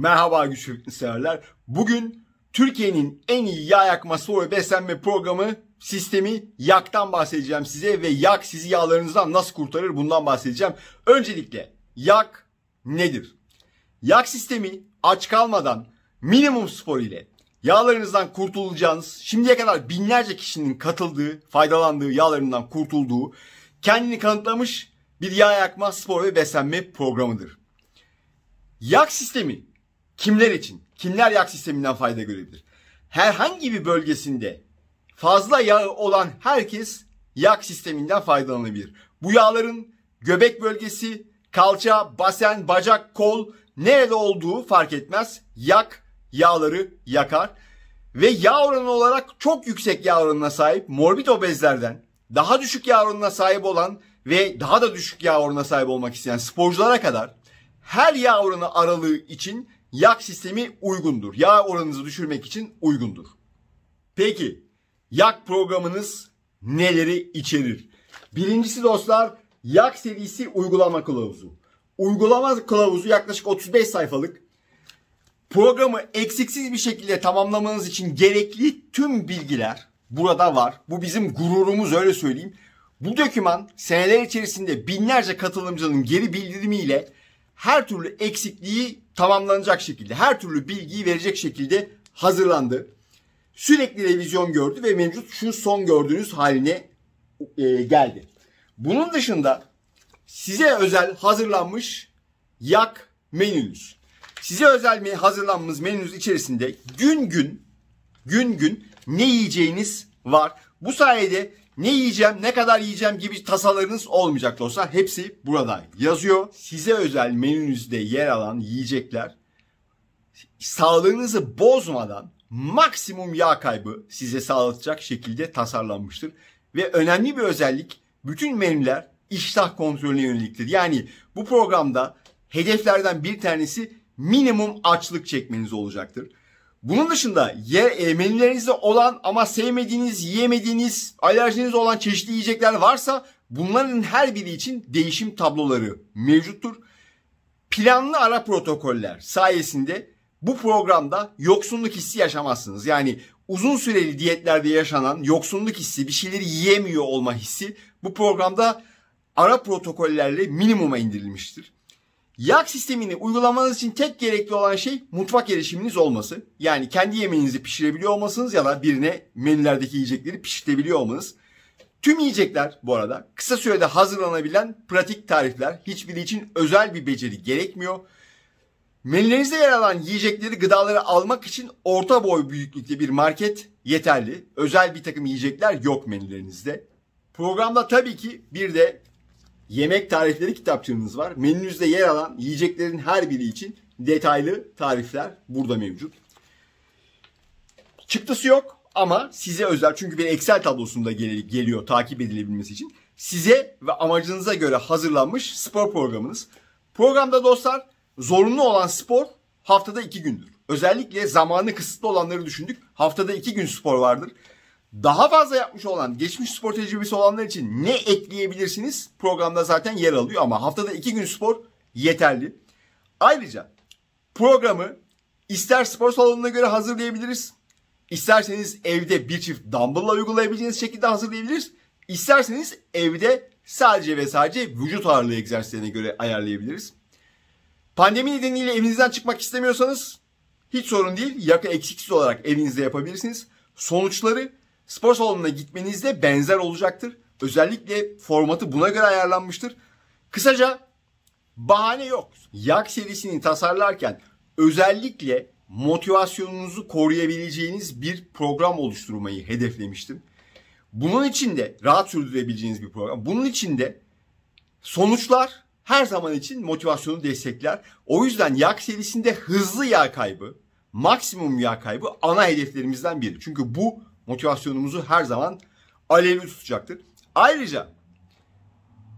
Merhaba güçlü severler. Bugün Türkiye'nin en iyi yağ yakma, spor ve beslenme programı sistemi yaktan bahsedeceğim size ve yak sizi yağlarınızdan nasıl kurtarır bundan bahsedeceğim. Öncelikle yak nedir? Yak sistemi aç kalmadan minimum spor ile yağlarınızdan kurtulacağınız, şimdiye kadar binlerce kişinin katıldığı, faydalandığı yağlarından kurtulduğu, kendini kanıtlamış bir yağ yakma, spor ve beslenme programıdır. Yak sistemi kimler için, kimler yak sisteminden fayda görebilir? Herhangi bir bölgesinde fazla yağı olan herkes yak sisteminden faydalanabilir. Bu yağların göbek bölgesi, kalça, basen, bacak, kol nerede olduğu fark etmez. Yak yağları yakar ve yağ oranı olarak çok yüksek yağ oranına sahip morbid obezlerden daha düşük yağ oranına sahip olan ve daha da düşük yağ oranına sahip olmak isteyen sporculara kadar her yağ oranı aralığı için yak sistemi uygundur. Yağ oranınızı düşürmek için uygundur. Peki yak programınız neleri içerir? Birincisi dostlar yak serisi uygulama kılavuzu. Uygulama kılavuzu yaklaşık 35 sayfalık. Programı eksiksiz bir şekilde tamamlamanız için gerekli tüm bilgiler burada var. Bu bizim gururumuz öyle söyleyeyim. Bu doküman seneler içerisinde binlerce katılımcının geri bildirimiyle her türlü eksikliği tamamlanacak şekilde, her türlü bilgiyi verecek şekilde hazırlandı. Sürekli revizyon gördü ve mevcut şu son gördüğünüz haline e, geldi. Bunun dışında size özel hazırlanmış yak menünüz. Size özel hazırlanmış menünüz içerisinde gün gün gün gün ne yiyeceğiniz var. Bu sayede ne yiyeceğim, ne kadar yiyeceğim gibi tasalarınız olmayacak dostlar. Hepsi burada yazıyor. Size özel menünüzde yer alan yiyecekler sağlığınızı bozmadan maksimum yağ kaybı size sağlatacak şekilde tasarlanmıştır. Ve önemli bir özellik bütün menüler iştah kontrolüne yöneliktir. Yani bu programda hedeflerden bir tanesi minimum açlık çekmeniz olacaktır. Bunun dışında ye e, menülerinizde olan ama sevmediğiniz, yiyemediğiniz, alerjiniz olan çeşitli yiyecekler varsa bunların her biri için değişim tabloları mevcuttur. Planlı ara protokoller sayesinde bu programda yoksunluk hissi yaşamazsınız. Yani uzun süreli diyetlerde yaşanan yoksunluk hissi, bir şeyleri yiyemiyor olma hissi bu programda ara protokollerle minimuma indirilmiştir. Yak sistemini uygulamanız için tek gerekli olan şey mutfak erişiminiz olması. Yani kendi yemeğinizi pişirebiliyor olmasınız ya da birine menülerdeki yiyecekleri pişirtebiliyor olmanız. Tüm yiyecekler bu arada kısa sürede hazırlanabilen pratik tarifler. Hiçbiri için özel bir beceri gerekmiyor. Menülerinizde yer alan yiyecekleri, gıdaları almak için orta boy büyüklükte bir market yeterli. Özel bir takım yiyecekler yok menülerinizde. Programda tabii ki bir de yemek tarifleri kitapçığımız var. Menünüzde yer alan yiyeceklerin her biri için detaylı tarifler burada mevcut. Çıktısı yok ama size özel çünkü bir Excel tablosunda geliyor takip edilebilmesi için. Size ve amacınıza göre hazırlanmış spor programınız. Programda dostlar zorunlu olan spor haftada iki gündür. Özellikle zamanı kısıtlı olanları düşündük. Haftada iki gün spor vardır daha fazla yapmış olan, geçmiş spor tecrübesi olanlar için ne ekleyebilirsiniz? Programda zaten yer alıyor ama haftada iki gün spor yeterli. Ayrıca programı ister spor salonuna göre hazırlayabiliriz. İsterseniz evde bir çift dumbbell'la uygulayabileceğiniz şekilde hazırlayabiliriz. İsterseniz evde sadece ve sadece vücut ağırlığı egzersizlerine göre ayarlayabiliriz. Pandemi nedeniyle evinizden çıkmak istemiyorsanız hiç sorun değil. Yaka eksiksiz olarak evinizde yapabilirsiniz. Sonuçları spor salonuna gitmenizde benzer olacaktır. Özellikle formatı buna göre ayarlanmıştır. Kısaca bahane yok. Yak serisini tasarlarken özellikle motivasyonunuzu koruyabileceğiniz bir program oluşturmayı hedeflemiştim. Bunun için de rahat sürdürebileceğiniz bir program. Bunun için de sonuçlar her zaman için motivasyonu destekler. O yüzden yak serisinde hızlı yağ kaybı, maksimum yağ kaybı ana hedeflerimizden biri. Çünkü bu motivasyonumuzu her zaman alevli tutacaktır. Ayrıca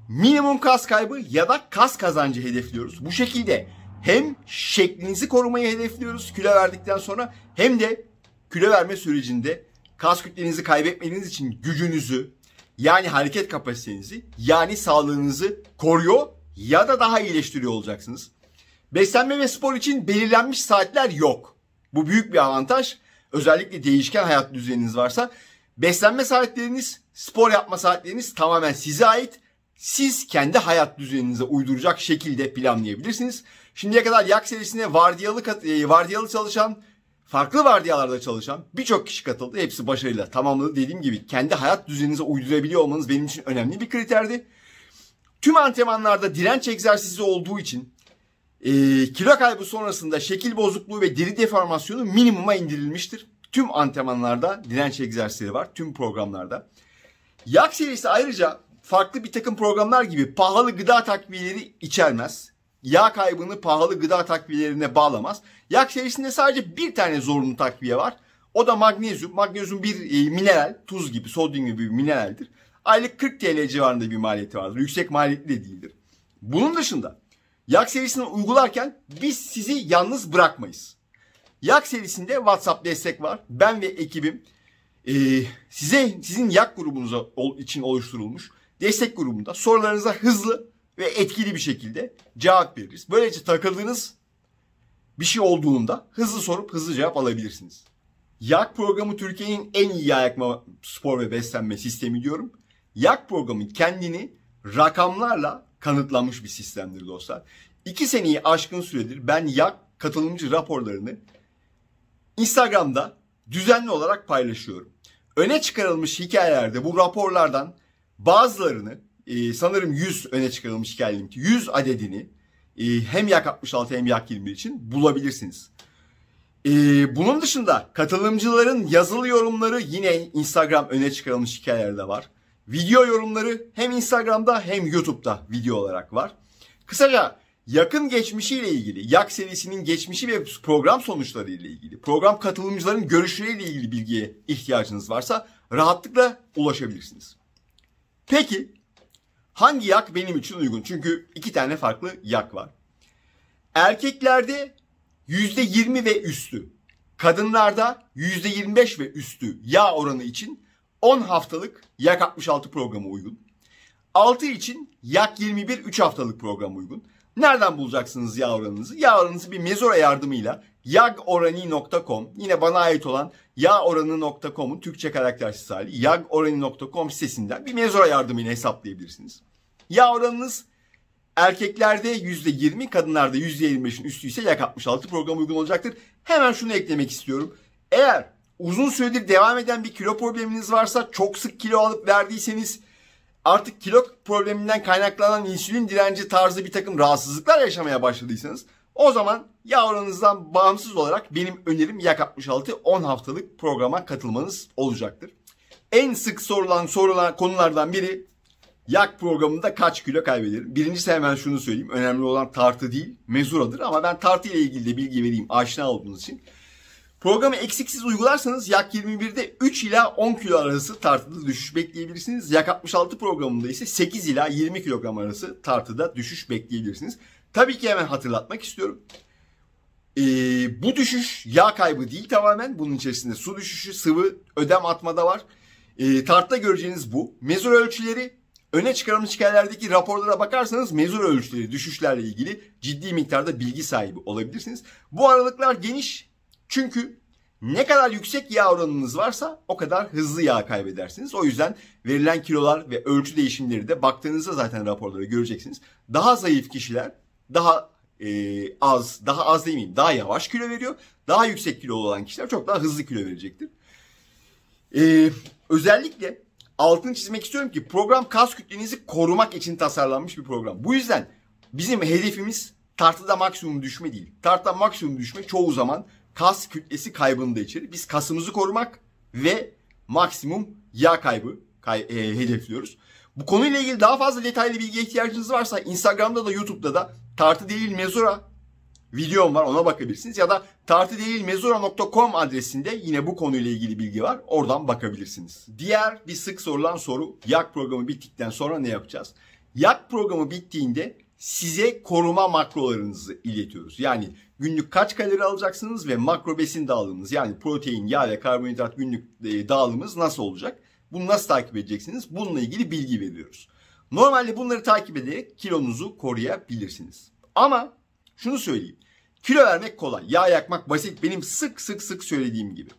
minimum kas kaybı ya da kas kazancı hedefliyoruz. Bu şekilde hem şeklinizi korumayı hedefliyoruz kilo verdikten sonra hem de kilo verme sürecinde kas kütlenizi kaybetmeniz için gücünüzü yani hareket kapasitenizi yani sağlığınızı koruyor ya da daha iyileştiriyor olacaksınız. Beslenme ve spor için belirlenmiş saatler yok. Bu büyük bir avantaj özellikle değişken hayat düzeniniz varsa beslenme saatleriniz, spor yapma saatleriniz tamamen size ait. Siz kendi hayat düzeninize uyduracak şekilde planlayabilirsiniz. Şimdiye kadar yak serisine vardiyalı, e, vardiyalı çalışan, farklı vardiyalarda çalışan birçok kişi katıldı. Hepsi başarıyla tamamladı. Dediğim gibi kendi hayat düzeninize uydurabiliyor olmanız benim için önemli bir kriterdi. Tüm antrenmanlarda direnç egzersizi olduğu için e, kilo kaybı sonrasında şekil bozukluğu ve diri deformasyonu minimuma indirilmiştir. Tüm antrenmanlarda direnç egzersizleri var. Tüm programlarda. Yak serisi ayrıca farklı bir takım programlar gibi pahalı gıda takviyeleri içermez. Yağ kaybını pahalı gıda takviyelerine bağlamaz. Yak serisinde sadece bir tane zorunlu takviye var. O da magnezyum. Magnezyum bir e, mineral, tuz gibi, sodyum gibi bir mineraldir. Aylık 40 TL civarında bir maliyeti vardır. Yüksek maliyetli de değildir. Bunun dışında Yak serisini uygularken biz sizi yalnız bırakmayız. Yak serisinde WhatsApp destek var. Ben ve ekibim e, size sizin yak grubunuza ol, için oluşturulmuş destek grubunda sorularınıza hızlı ve etkili bir şekilde cevap veririz. Böylece takıldığınız bir şey olduğunda hızlı sorup hızlı cevap alabilirsiniz. Yak programı Türkiye'nin en iyi ayakma spor ve beslenme sistemi diyorum. Yak programı kendini rakamlarla kanıtlanmış bir sistemdir dostlar. İki seneyi aşkın süredir ben yak katılımcı raporlarını Instagram'da düzenli olarak paylaşıyorum. Öne çıkarılmış hikayelerde bu raporlardan bazılarını e, sanırım 100 öne çıkarılmış hikayenin 100 adedini e, hem yak 66 hem yak 21 için bulabilirsiniz. E, bunun dışında katılımcıların yazılı yorumları yine Instagram öne çıkarılmış hikayelerde var. Video yorumları hem Instagram'da hem YouTube'da video olarak var. Kısaca yakın geçmişiyle ilgili, yak serisinin geçmişi ve program sonuçları ile ilgili, program katılımcıların görüşleriyle ilgili bilgiye ihtiyacınız varsa rahatlıkla ulaşabilirsiniz. Peki hangi yak benim için uygun? Çünkü iki tane farklı yak var. Erkeklerde %20 ve üstü, kadınlarda %25 ve üstü yağ oranı için 10 haftalık yak 66 programı uygun. 6 için yak 21 3 haftalık program uygun. Nereden bulacaksınız yağ oranınızı? Yağ oranınızı bir mezora yardımıyla yagorani.com yine bana ait olan yağoranı.com'un Türkçe karaktersiz hali yagorani.com sitesinden bir mezora yardımıyla hesaplayabilirsiniz. Yağ oranınız erkeklerde %20 kadınlarda %25'in üstü ise yak 66 programı uygun olacaktır. Hemen şunu eklemek istiyorum. Eğer uzun süredir devam eden bir kilo probleminiz varsa çok sık kilo alıp verdiyseniz artık kilo probleminden kaynaklanan insülin direnci tarzı bir takım rahatsızlıklar yaşamaya başladıysanız o zaman yağ bağımsız olarak benim önerim yak 66 10 haftalık programa katılmanız olacaktır. En sık sorulan sorulan konulardan biri yak programında kaç kilo kaybederim? Birincisi hemen şunu söyleyeyim. Önemli olan tartı değil mezuradır ama ben tartı ile ilgili de bilgi vereyim aşina olduğunuz için. Programı eksiksiz uygularsanız yak 21'de 3 ila 10 kilo arası tartıda düşüş bekleyebilirsiniz. Yak 66 programında ise 8 ila 20 kilogram arası tartıda düşüş bekleyebilirsiniz. Tabii ki hemen hatırlatmak istiyorum. Ee, bu düşüş yağ kaybı değil tamamen. Bunun içerisinde su düşüşü, sıvı ödem atmada var. Ee, tartta göreceğiniz bu. Mezur ölçüleri öne çıkarılmış hikayelerdeki raporlara bakarsanız mezur ölçüleri düşüşlerle ilgili ciddi miktarda bilgi sahibi olabilirsiniz. Bu aralıklar geniş çünkü ne kadar yüksek yağ oranınız varsa o kadar hızlı yağ kaybedersiniz. O yüzden verilen kilolar ve ölçü değişimleri de baktığınızda zaten raporlara göreceksiniz. Daha zayıf kişiler daha e, az, daha az değil miyim, daha yavaş kilo veriyor. Daha yüksek kilo olan kişiler çok daha hızlı kilo verecektir. E, özellikle altını çizmek istiyorum ki program kas kütlenizi korumak için tasarlanmış bir program. Bu yüzden bizim hedefimiz tartıda maksimum düşme değil. Tartıda maksimum düşme çoğu zaman kas kütlesi kaybını da içerir. Biz kasımızı korumak ve maksimum yağ kaybı kay e, hedefliyoruz. Bu konuyla ilgili daha fazla detaylı bilgi ihtiyacınız varsa Instagram'da da YouTube'da da tartı Değil mezura videom var ona bakabilirsiniz. Ya da Değil Mezura.com adresinde yine bu konuyla ilgili bilgi var. Oradan bakabilirsiniz. Diğer bir sık sorulan soru yak programı bittikten sonra ne yapacağız? Yak programı bittiğinde size koruma makrolarınızı iletiyoruz. Yani günlük kaç kalori alacaksınız ve makro besin dağılımınız yani protein, yağ ve karbonhidrat günlük e, dağılımınız nasıl olacak? Bunu nasıl takip edeceksiniz? Bununla ilgili bilgi veriyoruz. Normalde bunları takip ederek kilonuzu koruyabilirsiniz. Ama şunu söyleyeyim. Kilo vermek kolay. Yağ yakmak basit. Benim sık sık sık söylediğim gibi.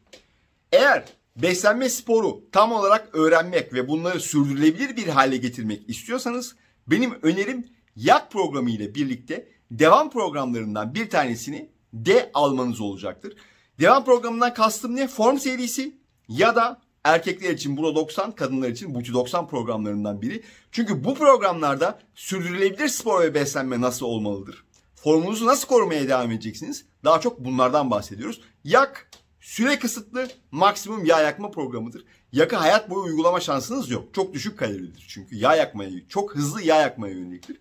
Eğer beslenme sporu tam olarak öğrenmek ve bunları sürdürülebilir bir hale getirmek istiyorsanız benim önerim yak programı ile birlikte devam programlarından bir tanesini de almanız olacaktır. Devam programından kastım ne? Form serisi ya da erkekler için Buro 90, kadınlar için Bucu 90 programlarından biri. Çünkü bu programlarda sürdürülebilir spor ve beslenme nasıl olmalıdır? Formunuzu nasıl korumaya devam edeceksiniz? Daha çok bunlardan bahsediyoruz. Yak süre kısıtlı maksimum yağ yakma programıdır. Yakı hayat boyu uygulama şansınız yok. Çok düşük kaloridir çünkü yağ yakmaya çok hızlı yağ yakmaya yöneliktir.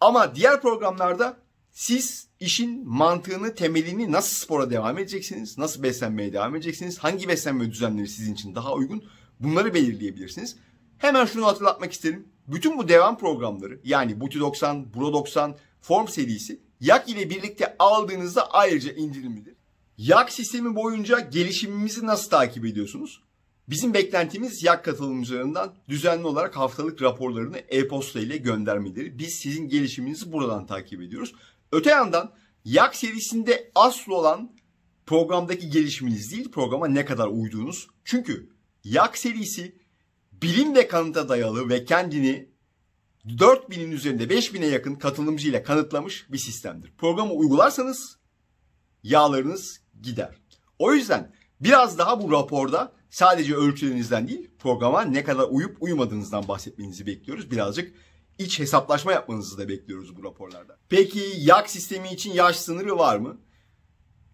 Ama diğer programlarda siz işin mantığını, temelini nasıl spora devam edeceksiniz, nasıl beslenmeye devam edeceksiniz, hangi beslenme düzenleri sizin için daha uygun bunları belirleyebilirsiniz. Hemen şunu hatırlatmak isterim. Bütün bu devam programları yani Buti 90, Bro 90, Form serisi yak ile birlikte aldığınızda ayrıca indirimlidir. Yak sistemi boyunca gelişimimizi nasıl takip ediyorsunuz? Bizim beklentimiz yak katılımcılarından düzenli olarak haftalık raporlarını e-posta ile göndermeleri. Biz sizin gelişiminizi buradan takip ediyoruz. Öte yandan yak serisinde asıl olan programdaki gelişiminiz değil, programa ne kadar uyduğunuz. Çünkü yak serisi bilim ve kanıta dayalı ve kendini 4000'in üzerinde 5000'e yakın katılımcı ile kanıtlamış bir sistemdir. Programı uygularsanız yağlarınız gider. O yüzden Biraz daha bu raporda sadece ölçülerinizden değil programa ne kadar uyup uyumadığınızdan bahsetmenizi bekliyoruz. Birazcık iç hesaplaşma yapmanızı da bekliyoruz bu raporlarda. Peki yak sistemi için yaş sınırı var mı?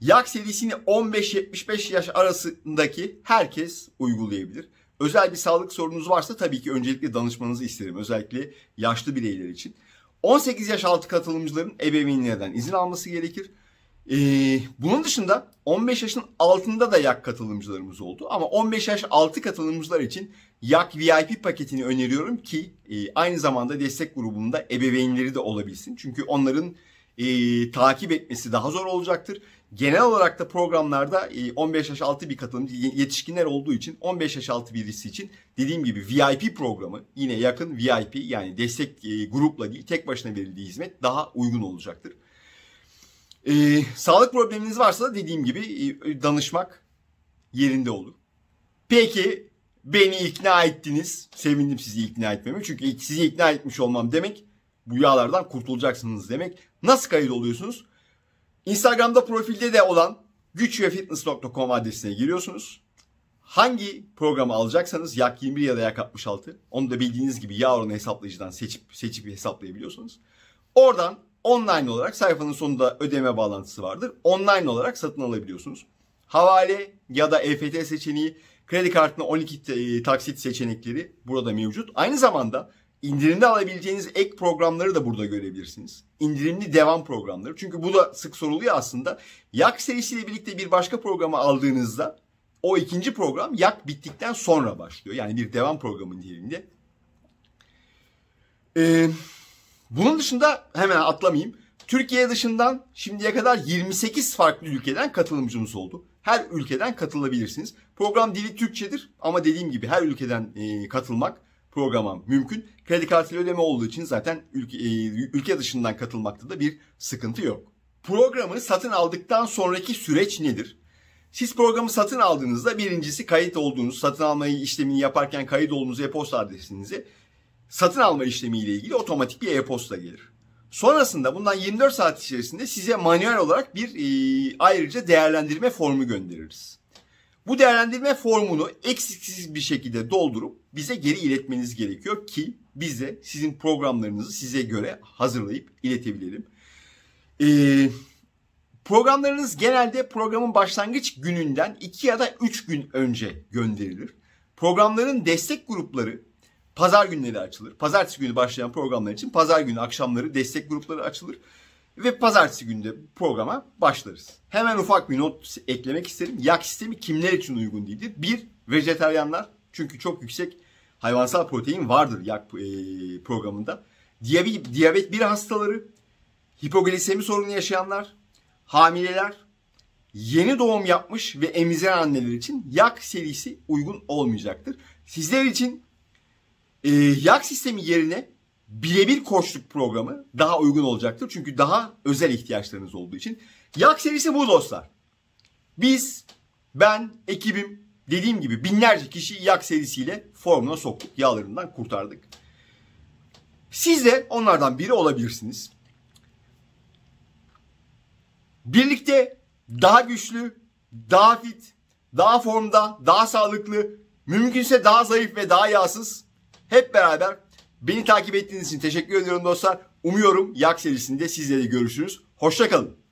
Yak seviyesini 15-75 yaş arasındaki herkes uygulayabilir. Özel bir sağlık sorununuz varsa tabii ki öncelikle danışmanızı isterim. Özellikle yaşlı bireyler için. 18 yaş altı katılımcıların ebeveynlerden izin alması gerekir. Ee, bunun dışında 15 yaşın altında da yak katılımcılarımız oldu. Ama 15 yaş altı katılımcılar için yak VIP paketini öneriyorum ki e, aynı zamanda destek grubunda ebeveynleri de olabilsin. Çünkü onların e, takip etmesi daha zor olacaktır. Genel olarak da programlarda e, 15 yaş altı bir katılımcı yetişkinler olduğu için 15 yaş altı birisi için dediğim gibi VIP programı yine yakın VIP yani destek e, grupla değil tek başına verildiği hizmet daha uygun olacaktır. Ee, sağlık probleminiz varsa da dediğim gibi e, danışmak yerinde olur. Peki beni ikna ettiniz. Sevindim sizi ikna etmemi. Çünkü sizi ikna etmiş olmam demek bu yağlardan kurtulacaksınız demek. Nasıl kayıt oluyorsunuz? Instagram'da profilde de olan güçvefitness.com adresine giriyorsunuz. Hangi programı alacaksanız yak 21 ya da yak 66 onu da bildiğiniz gibi yağ oranı hesaplayıcıdan seçip seçip hesaplayabiliyorsunuz. Oradan Online olarak sayfanın sonunda ödeme bağlantısı vardır. Online olarak satın alabiliyorsunuz. Havale ya da EFT seçeneği, kredi kartına 12 e, taksit seçenekleri burada mevcut. Aynı zamanda indirimde alabileceğiniz ek programları da burada görebilirsiniz. İndirimli devam programları. Çünkü bu da sık soruluyor aslında. Yak serisiyle birlikte bir başka programı aldığınızda o ikinci program yak bittikten sonra başlıyor. Yani bir devam programı yerinde. Eee bunun dışında hemen atlamayayım. Türkiye dışından şimdiye kadar 28 farklı ülkeden katılımcımız oldu. Her ülkeden katılabilirsiniz. Program dili Türkçedir ama dediğim gibi her ülkeden e, katılmak programa mümkün. Kredi kartıyla ödeme olduğu için zaten ülke, e, ülke dışından katılmakta da bir sıkıntı yok. Programı satın aldıktan sonraki süreç nedir? Siz programı satın aldığınızda birincisi kayıt olduğunuz, satın almayı işlemini yaparken kayıt olduğunuz e-posta adresinizi satın alma işlemiyle ilgili otomatik bir e-posta gelir. Sonrasında bundan 24 saat içerisinde size manuel olarak bir e, ayrıca değerlendirme formu göndeririz. Bu değerlendirme formunu eksiksiz bir şekilde doldurup bize geri iletmeniz gerekiyor ki biz de sizin programlarınızı size göre hazırlayıp iletebilirim. Ee, programlarınız genelde programın başlangıç gününden 2 ya da 3 gün önce gönderilir. Programların destek grupları Pazar günleri açılır. Pazartesi günü başlayan programlar için pazar günü akşamları destek grupları açılır. Ve pazartesi günde programa başlarız. Hemen ufak bir not eklemek isterim. Yak sistemi kimler için uygun değildir? Bir, vejeteryanlar. Çünkü çok yüksek hayvansal protein vardır yak e, programında. Diyabet, diyabet 1 hastaları, hipoglisemi sorunu yaşayanlar, hamileler, yeni doğum yapmış ve emziren anneler için yak serisi uygun olmayacaktır. Sizler için e, yak sistemi yerine birebir koçluk programı daha uygun olacaktır. Çünkü daha özel ihtiyaçlarınız olduğu için. Yak serisi bu dostlar. Biz, ben, ekibim dediğim gibi binlerce kişi yak serisiyle formuna soktuk. Yağlarından kurtardık. Siz de onlardan biri olabilirsiniz. Birlikte daha güçlü, daha fit, daha formda, daha sağlıklı, mümkünse daha zayıf ve daha yağsız hep beraber beni takip ettiğiniz için teşekkür ediyorum dostlar. Umuyorum yak serisinde sizlerle görüşürüz. Hoşçakalın.